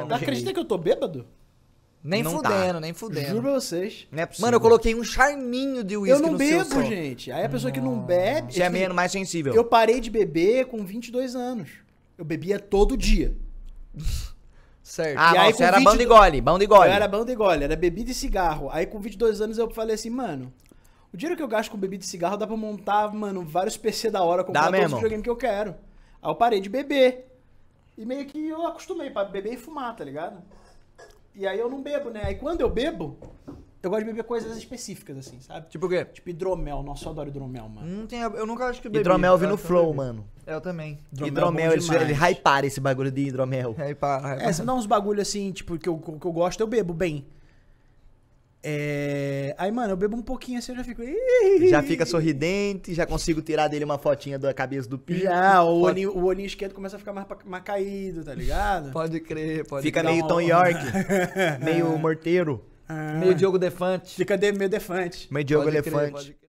Mano, tá acredita que eu tô bêbado? Nem não tá. fudendo, tá. nem fudendo. Juro pra vocês. Não é possível. Mano, eu coloquei um charminho de uísque no Eu não bebo, gente. Aí a pessoa não. que não bebe... Você é menos mais sensível. Eu parei de beber com 22 anos. Eu bebia todo dia. Certo. Ah, e não, aí, você era 20... bão gole, bão e gole. Eu era bão e gole, era bebida e cigarro. Aí com 22 anos eu falei assim, mano... O dinheiro que eu gasto com bebida e cigarro dá pra montar, mano, vários PC da hora, comprar dá todos mesmo. os videogames que eu quero. Aí eu parei de beber. E meio que eu acostumei para beber e fumar, tá ligado? E aí eu não bebo, né? Aí quando eu bebo, eu gosto de beber coisas específicas, assim, sabe? Tipo o quê? Tipo hidromel. Nossa, eu adoro hidromel, mano. Não hum, tem, eu nunca acho que bebi. Hidromel vi no Flow, bebi. mano. É, eu também. Hidromel, é hidromel é ele, ele hypara esse bagulho de hidromel. Hypara, hypara. É, se dá uns bagulho assim, tipo, que eu, que eu gosto, eu bebo bem. É... Aí, mano, eu bebo um pouquinho assim, eu já fico. Já fica sorridente, já consigo tirar dele uma fotinha da cabeça do pico. Já, o, pode... olhinho, o olhinho esquerdo começa a ficar mais, mais caído, tá ligado? Pode crer, pode Fica meio Tom York, meio morteiro. Ah. Meio Diogo Defante. Fica de, meio Defante. Meio Diogo Elefante.